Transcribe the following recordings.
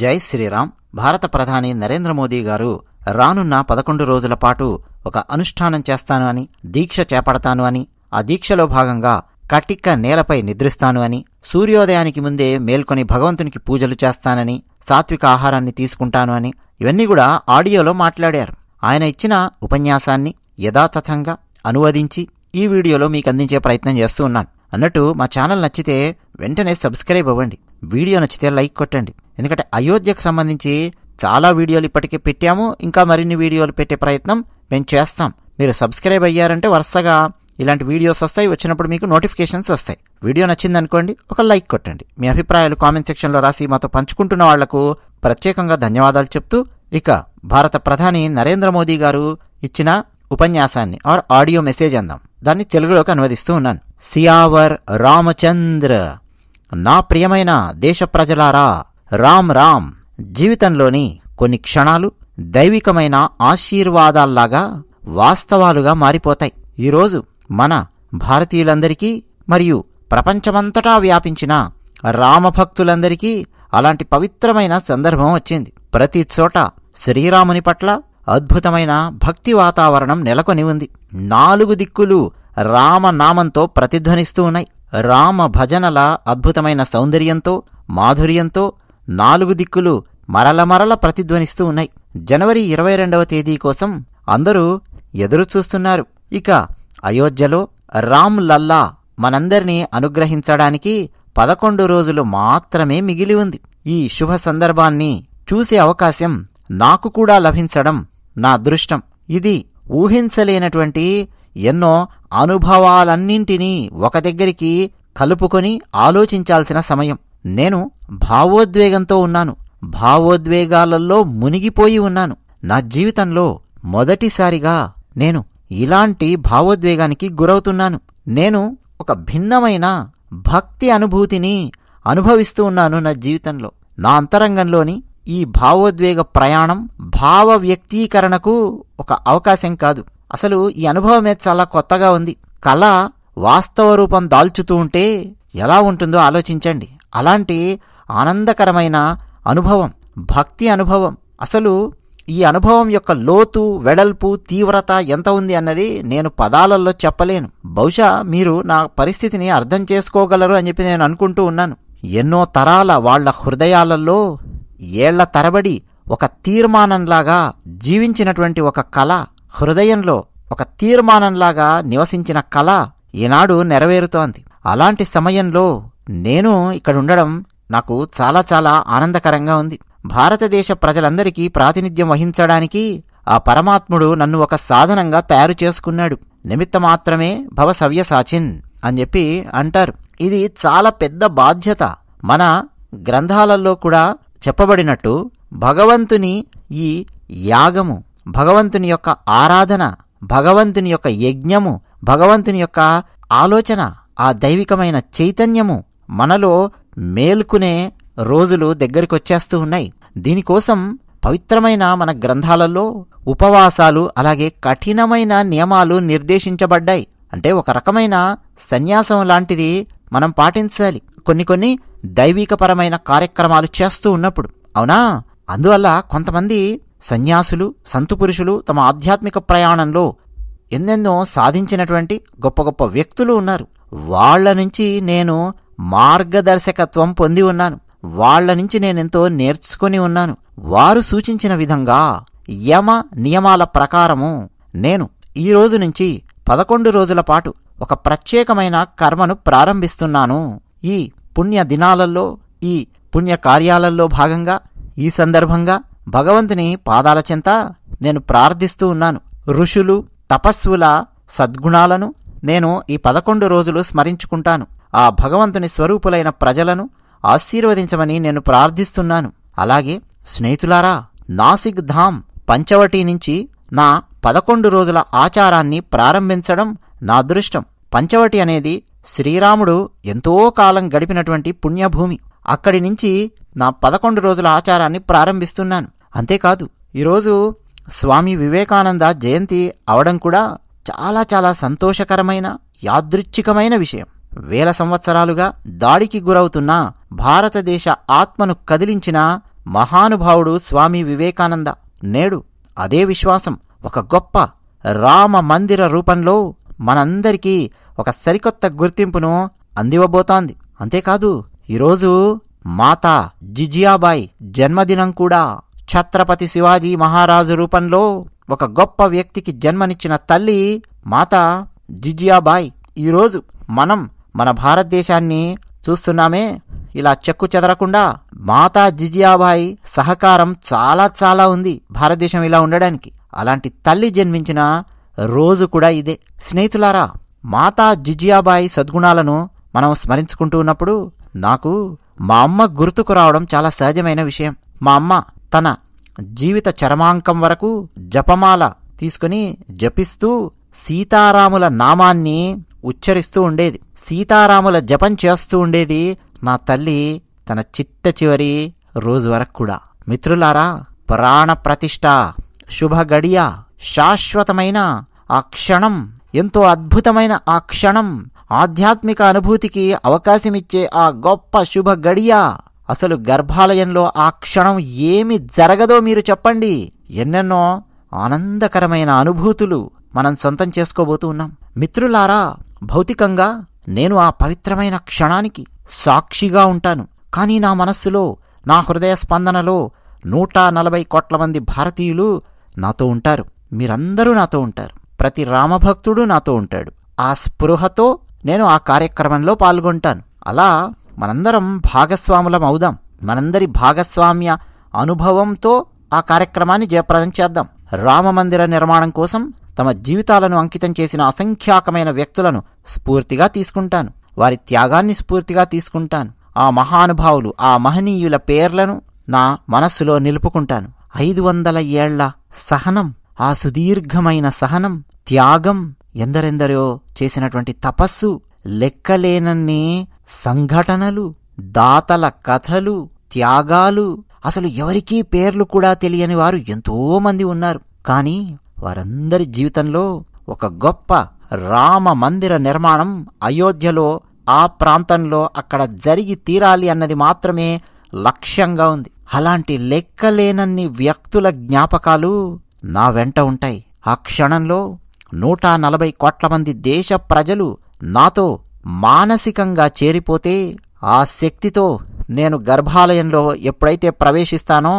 జై శ్రీరామ్ భారత ప్రధాని నరేంద్ర మోదీ గారు రానున్న పదకొండు రోజుల పాటు ఒక అనుష్ఠానం చేస్తాను అని దీక్ష చేపడతాను అని ఆ దీక్షలో భాగంగా కటిక్క నేలపై నిద్రిస్తాను అని సూర్యోదయానికి ముందే మేల్కొని భగవంతునికి పూజలు చేస్తానని సాత్విక ఆహారాన్ని తీసుకుంటాను అని ఇవన్నీ కూడా ఆడియోలో మాట్లాడారు ఆయన ఇచ్చిన ఉపన్యాసాన్ని యథాతథంగా అనువదించి ఈ వీడియోలో మీకు అందించే ప్రయత్నం చేస్తూ ఉన్నాను అన్నట్టు మా ఛానల్ నచ్చితే వెంటనే సబ్స్క్రైబ్ అవ్వండి వీడియో నచ్చితే లైక్ కొట్టండి ఎందుకంటే అయోధ్యకు సంబంధించి చాలా వీడియోలు ఇప్పటికే పెట్టాము ఇంకా మరిన్ని వీడియోలు పెట్టే ప్రయత్నం మేము చేస్తాం మీరు సబ్స్క్రైబ్ అయ్యారంటే వరుసగా ఇలాంటి వీడియోస్ వస్తాయి వచ్చినప్పుడు మీకు నోటిఫికేషన్స్ వస్తాయి వీడియో నచ్చింది అనుకోండి ఒక లైక్ కొట్టండి మీ అభిప్రాయాలు కామెంట్ సెక్షన్లో రాసి మాతో పంచుకుంటున్న వాళ్లకు ప్రత్యేకంగా ధన్యవాదాలు చెప్తూ ఇక భారత ప్రధాని నరేంద్ర మోదీ గారు ఇచ్చిన ఉపన్యాసాన్ని ఆర్ ఆడియో మెసేజ్ అందాం దాన్ని తెలుగులోకి అనువదిస్తూ ఉన్నాను సియావర్ రామచంద్ర నా ప్రియమైన దేశ ప్రజలారా రామ్ రామ్ జీవితంలోని కొన్ని క్షణాలు దైవికమైన ఆశీర్వాదాల్లాగా వాస్తవాలుగా మారిపోతాయి ఈరోజు మన భారతీయులందరికీ మరియు ప్రపంచమంతటా వ్యాపించిన రామభక్తులందరికీ అలాంటి పవిత్రమైన సందర్భం వచ్చింది ప్రతి చోట శ్రీరాముని పట్ల అద్భుతమైన భక్తి వాతావరణం నెలకొని ఉంది నాలుగు దిక్కులు రామనామంతో ప్రతిధ్వనిస్తూ ఉన్నాయి రామ భజనల అద్భుతమైన సౌందర్యంతో మాధుర్యంతో నాలుగు దిక్కులు మరల మరల ప్రతిధ్వనిస్తూ ఉన్నాయి జనవరి ఇరవై రెండవ తేదీ కోసం అందరూ ఎదురుచూస్తున్నారు ఇక అయోధ్యలో రామ్ లల్లా మనందరినీ అనుగ్రహించడానికి పదకొండు రోజులు మాత్రమే మిగిలి ఉంది ఈ శుభ సందర్భాన్ని చూసే అవకాశం నాకు కూడా లభించడం నా అదృష్టం ఇది ఊహించలేనటువంటి ఎన్నో అనుభవాలన్నింటినీ ఒక దగ్గరికి కలుపుకొని ఆలోచించాల్సిన సమయం నేను భావోద్వేగంతో ఉన్నాను భావోద్వేగాలలో మునిగిపోయి ఉన్నాను నా జీవితంలో మొదటిసారిగా నేను ఇలాంటి భావోద్వేగానికి గురవుతున్నాను నేను ఒక భిన్నమైన భక్తి అనుభూతిని అనుభవిస్తూ ఉన్నాను నా జీవితంలో నా అంతరంగంలోని ఈ భావోద్వేగ ప్రయాణం భావ వ్యక్తీకరణకు ఒక అవకాశం కాదు అసలు ఈ అనుభవమే చాలా కొత్తగా ఉంది కళ వాస్తవ రూపం దాల్చుతూ ఉంటే ఎలా ఉంటుందో ఆలోచించండి అలాంటి ఆనందకరమైన అనుభవం భక్తి అనుభవం అసలు ఈ అనుభవం యొక్క లోతు వెడల్పు తీవ్రత ఎంత ఉంది అన్నది నేను పదాలలో చెప్పలేను బహుశా మీరు నా పరిస్థితిని అర్థం చేసుకోగలరు అని చెప్పి నేను అనుకుంటూ ఉన్నాను ఎన్నో తరాల వాళ్ల హృదయాలలో ఏళ్ల తరబడి ఒక తీర్మానంలాగా జీవించినటువంటి ఒక కళ హృదయంలో ఒక తీర్మానంలాగా నివసించిన కళ ఈనాడు నెరవేరుతోంది అలాంటి సమయంలో నేను ఇక్కడ ఉండడం నాకు చాలా చాలా ఆనందకరంగా ఉంది భారతదేశ ప్రజలందరికీ ప్రాతినిధ్యం వహించడానికి ఆ పరమాత్ముడు నన్ను ఒక సాధనంగా తయారు చేసుకున్నాడు నిమిత్త మాత్రమే భవ సవ్య సాచిన్ అని చెప్పి అంటారు ఇది చాలా పెద్ద బాధ్యత మన గ్రంథాలలో కూడా చెప్పబడినట్టు భగవంతుని ఈ యాగము భగవంతుని యొక్క ఆరాధన భగవంతుని యొక్క యజ్ఞము భగవంతుని యొక్క ఆలోచన ఆ దైవికమైన చైతన్యము మనలో మేల్కునే రోజులు దగ్గరికి వచ్చేస్తూ ఉన్నాయి దీనికోసం పవిత్రమైన మన గ్రంథాలలో ఉపవాసాలు అలాగే కఠినమైన నియమాలు నిర్దేశించబడ్డాయి అంటే ఒక రకమైన సన్యాసం లాంటిది మనం పాటించాలి కొన్ని కొన్ని దైవికపరమైన కార్యక్రమాలు చేస్తూ ఉన్నప్పుడు అవునా అందువల్ల కొంతమంది సన్యాసులు సంతు పురుషులు తమ ఆధ్యాత్మిక ప్రయాణంలో ఎన్నెన్నో సాధించినటువంటి గొప్ప గొప్ప వ్యక్తులు ఉన్నారు వాళ్ల నుంచి నేను మార్గదర్శకత్వం పొంది ఉన్నాను వాళ్ల నుంచి నేనెంతో నేర్చుకుని ఉన్నాను వారు సూచించిన విధంగా యమ నియమాల ప్రకారము నేను ఈ రోజు నుంచి పదకొండు రోజుల పాటు ఒక ప్రత్యేకమైన కర్మను ప్రారంభిస్తున్నాను ఈ పుణ్య దినాలలో ఈ పుణ్య కార్యాలలో భాగంగా ఈ సందర్భంగా భగవంతుని పాదాల చెంత నేను ప్రార్థిస్తూ ఉన్నాను ఋషులు తపస్సుల సద్గుణాలను నేను ఈ పదకొండు రోజులు స్మరించుకుంటాను ఆ భగవంతుని స్వరూపులైన ప్రజలను ఆశీర్వదించమని నేను ప్రార్థిస్తున్నాను అలాగే స్నేహితులారా నాసిక్ ధామ్ పంచవటి నుంచి నా పదకొండు రోజుల ఆచారాన్ని ప్రారంభించడం నా అదృష్టం పంచవటి అనేది శ్రీరాముడు ఎంతో కాలం గడిపినటువంటి పుణ్యభూమి అక్కడి నుంచి నా పదకొండు రోజుల ఆచారాన్ని ప్రారంభిస్తున్నాను అంతేకాదు ఈరోజు స్వామి వివేకానంద జయంతి అవడం కూడా చాలా చాలా సంతోషకరమైన యాదృచ్ఛికమైన విషయం వేల సంవత్సరాలుగా దాడికి గురవుతున్న భారతదేశ ఆత్మను కదిలించిన మహానుభావుడు స్వామి వివేకానంద నేడు అదే విశ్వాసం ఒక గొప్ప రామ మందిర రూపంలో మనందరికీ ఒక సరికొత్త గుర్తింపును అందివబోతోంది అంతేకాదు ఈరోజు మాతా జిజియాబాయ్ జన్మదినం కూడా ఛత్రపతి శివాజీ మహారాజు రూపంలో ఒక గొప్ప వ్యక్తికి జన్మనిచ్చిన తల్లి మాత జిజియాబాయ్ ఈరోజు మనం మన భారతదేశాన్ని చూస్తున్నామే ఇలా చెక్కు చెదరకుండా మాతా జిజియాబాయి సహకారం చాలా చాలా ఉంది భారతదేశం ఇలా ఉండడానికి అలాంటి తల్లి జన్మించిన రోజు కూడా ఇదే స్నేహితులారా మాతా జిజియాబాయి సద్గుణాలను మనం స్మరించుకుంటూ ఉన్నప్పుడు నాకు మా అమ్మ గుర్తుకు రావడం చాలా సహజమైన విషయం మా అమ్మ తన జీవిత చరమాంకం వరకు జపమాల తీసుకుని జపిస్తూ సీతారాముల నామాన్ని ఉచ్చరిస్తూ ఉండేది సీతారాముల జపం చేస్తూ ఉండేది నా తల్లి తన చిట్ట చివరి రోజు వరకు కూడా మిత్రులారా ప్రాణ ప్రతిష్ట శుభ గడియ శాశ్వతమైన ఆ క్షణం ఎంతో అద్భుతమైన ఆ క్షణం ఆధ్యాత్మిక అనుభూతికి అవకాశమిచ్చే ఆ గొప్ప శుభ గడియ అసలు గర్భాలయంలో ఆ క్షణం ఏమి జరగదో మీరు చెప్పండి ఎన్నెన్నో ఆనందకరమైన అనుభూతులు మనం సొంతం చేసుకోబోతూ ఉన్నాం మిత్రులారా భౌతికంగా నేను ఆ పవిత్రమైన క్షణానికి సాక్షిగా ఉంటాను కానీ నా మనస్సులో నా హృదయ స్పందనలో నూట నలభై కోట్ల మంది భారతీయులు నాతో ఉంటారు మీరందరూ నాతో ఉంటారు ప్రతి రామభక్తుడు నాతో ఉంటాడు ఆ స్పృహతో నేను ఆ కార్యక్రమంలో పాల్గొంటాను అలా మనందరం భాగస్వాములం అవుదాం మనందరి భాగస్వామ్య అనుభవంతో ఆ కార్యక్రమాన్ని జయప్రదం చేద్దాం రామ మందిర నిర్మాణం కోసం తమ జీవితాలను అంకితం చేసిన అసంఖ్యాకమైన వ్యక్తులను స్ఫూర్తిగా తీసుకుంటాను వారి త్యాగాన్ని స్ఫూర్తిగా తీసుకుంటాను ఆ మహానుభావులు ఆ మహనీయుల పేర్లను నా మనస్సులో నిలుపుకుంటాను ఐదు వందల ఏళ్ల సహనం ఆ సుదీర్ఘమైన సహనం త్యాగం ఎందరెందరో చేసినటువంటి తపస్సు లెక్కలేనన్ని సంఘటనలు దాతల కథలు త్యాగాలు అసలు ఎవరికీ పేర్లు కూడా తెలియని వారు ఎంతోమంది ఉన్నారు కానీ వారందరి జీవితంలో ఒక గొప్ప రామ మందిర నిర్మాణం అయోధ్యలో ఆ ప్రాంతంలో అక్కడ జరిగి తీరాలి అన్నది మాత్రమే లక్ష్యంగా ఉంది అలాంటి లెక్కలేనన్ని వ్యక్తుల జ్ఞాపకాలు నా వెంట ఉంటాయి ఆ క్షణంలో నూట నలభై కోట్ల మంది దేశ ప్రజలు నాతో మానసికంగా చేరిపోతే ఆ శక్తితో నేను గర్భాలయంలో ఎప్పుడైతే ప్రవేశిస్తానో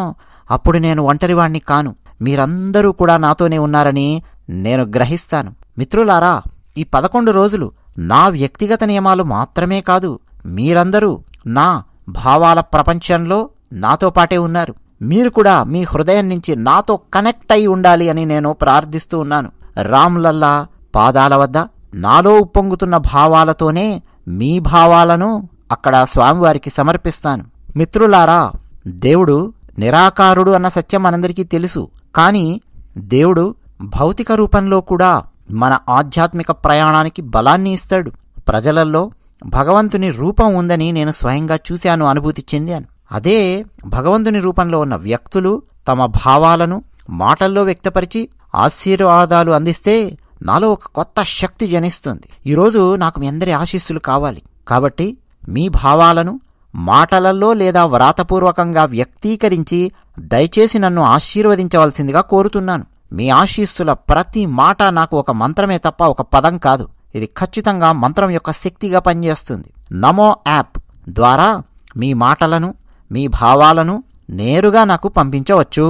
అప్పుడు నేను ఒంటరివాణ్ణి కాను మీరందరూ కూడా నాతోనే ఉన్నారని నేను గ్రహిస్తాను మిత్రులారా ఈ పదకొండు రోజులు నా వ్యక్తిగత నియమాలు మాత్రమే కాదు మీరందరూ నా భావాల ప్రపంచంలో నాతో పాటే ఉన్నారు మీరు కూడా మీ హృదయం నుంచి నాతో కనెక్ట్ అయి ఉండాలి అని నేను ప్రార్థిస్తూ ఉన్నాను రామ్లల్లా పాదాల వద్ద నాలో ఉప్పొంగుతున్న భావాలతోనే మీ భావాలను అక్కడ స్వామివారికి సమర్పిస్తాను మిత్రులారా దేవుడు నిరాకారుడు అన్న సత్యం మనందరికీ తెలుసు కానీ దేవుడు భౌతిక రూపంలో కూడా మన ఆధ్యాత్మిక ప్రయాణానికి బలాన్ని ఇస్తాడు ప్రజలలో భగవంతుని రూపం ఉందని నేను స్వయంగా చూశాను అనుభూతి చెందాను అదే భగవంతుని రూపంలో ఉన్న వ్యక్తులు తమ భావాలను మాటల్లో వ్యక్తపరిచి ఆశీర్వాదాలు అందిస్తే నాలో ఒక కొత్త శక్తి జనిస్తుంది ఈరోజు నాకు మీ అందరి ఆశీస్సులు కావాలి కాబట్టి మీ భావాలను మాటలలో లేదా వ్రాతపూర్వకంగా వ్యక్తీకరించి దయచేసి నన్ను ఆశీర్వదించవలసిందిగా కోరుతున్నాను మీ ఆశీస్సుల ప్రతి మాట నాకు ఒక మంత్రమే తప్ప ఒక పదం కాదు ఇది ఖచ్చితంగా మంత్రం యొక్క శక్తిగా పనిచేస్తుంది నమో యాప్ ద్వారా మీ మాటలను మీ భావాలను నేరుగా నాకు పంపించవచ్చు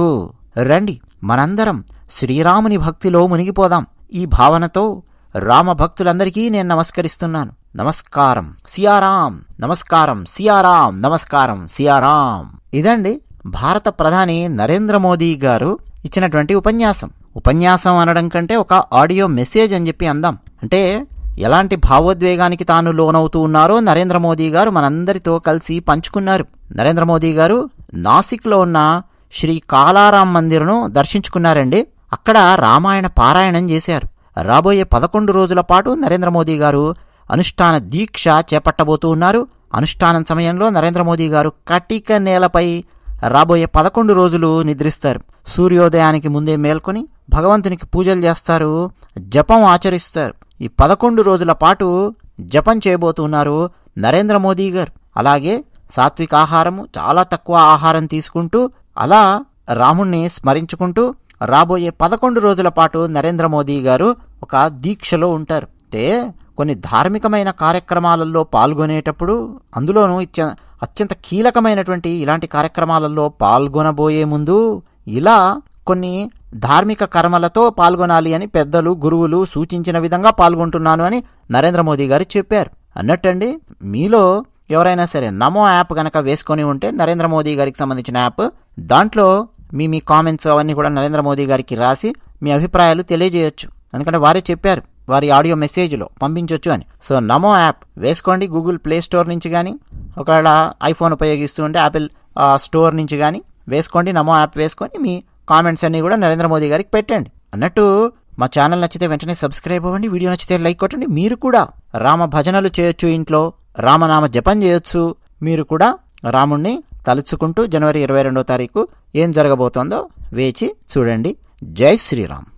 రండి మనందరం శ్రీరాముని భక్తిలో మునిగిపోదాం ఈ భావనతో రామభక్తులందరికీ నేను నమస్కరిస్తున్నాను నమస్కారం సియారాం నమస్కారం సియారాం నమస్కారం సియారాం ఇదండి భారత ప్రధాని నరేంద్ర మోదీ గారు ఇచ్చినటువంటి ఉపన్యాసం ఉపన్యాసం అనడం కంటే ఒక ఆడియో మెసేజ్ అని చెప్పి అందాం అంటే ఎలాంటి భావోద్వేగానికి తాను లోనవుతూ ఉన్నారో నరేంద్ర మోదీ గారు మనందరితో కలిసి పంచుకున్నారు నరేంద్ర మోదీ గారు నాసిక్లో ఉన్న శ్రీ కాలారాం మందిర్ను దర్శించుకున్నారండి అక్కడ రామాయణ పారాయణం చేశారు రాబోయే పదకొండు రోజుల పాటు నరేంద్ర మోదీ గారు అనుష్ఠాన దీక్ష చేపట్టబోతూ ఉన్నారు అనుష్ఠానం సమయంలో నరేంద్ర మోదీ గారు కటిక నేలపై రాబోయే పదకొండు రోజులు నిద్రిస్తారు సూర్యోదయానికి ముందే మేల్కొని భగవంతునికి పూజలు చేస్తారు జపం ఆచరిస్తారు ఈ పదకొండు రోజుల పాటు జపం చేయబోతున్నారు నరేంద్ర మోదీ గారు అలాగే సాత్విక ఆహారము చాలా తక్కువ ఆహారం తీసుకుంటూ అలా రాముణ్ణి స్మరించుకుంటూ రాబోయే పదకొండు రోజుల పాటు నరేంద్ర మోదీ గారు ఒక దీక్షలో ఉంటారు అంటే కొన్ని ధార్మికమైన కార్యక్రమాలలో పాల్గొనేటప్పుడు అందులోనూ అత్యంత కీలకమైనటువంటి ఇలాంటి కార్యక్రమాలలో పాల్గొనబోయే ముందు ఇలా కొన్ని ధార్మిక కర్మలతో పాల్గొనాలి అని పెద్దలు గురువులు సూచించిన విధంగా పాల్గొంటున్నాను అని నరేంద్ర మోదీ గారు చెప్పారు అన్నట్టండి మీలో ఎవరైనా సరే నమో యాప్ కనుక వేసుకొని ఉంటే నరేంద్ర మోదీ గారికి సంబంధించిన యాప్ దాంట్లో మీ మీ కామెంట్స్ అవన్నీ కూడా నరేంద్ర మోదీ గారికి రాసి మీ అభిప్రాయాలు తెలియజేయచ్చు ఎందుకంటే వారే చెప్పారు వారి ఆడియో మెసేజ్లో పంపించవచ్చు అని సో నమో యాప్ వేసుకోండి గూగుల్ ప్లే స్టోర్ నుంచి కానీ ఒకవేళ ఐఫోన్ ఉపయోగిస్తూ ఉంటే యాపిల్ స్టోర్ నుంచి కానీ వేసుకోండి నమో యాప్ వేసుకొని మీ కామెంట్స్ అన్నీ కూడా నరేంద్ర మోదీ గారికి పెట్టండి అన్నట్టు మా ఛానల్ నచ్చితే వెంటనే సబ్స్క్రైబ్ అవ్వండి వీడియో నచ్చితే లైక్ కొట్టండి మీరు కూడా రామ భజనలు చేయొచ్చు ఇంట్లో రామనామ జపం చేయొచ్చు మీరు కూడా రాముణ్ణి తలుచుకుంటూ జనవరి ఇరవై రెండో తారీఖు ఏం జరగబోతోందో వేచి చూడండి జై శ్రీరామ్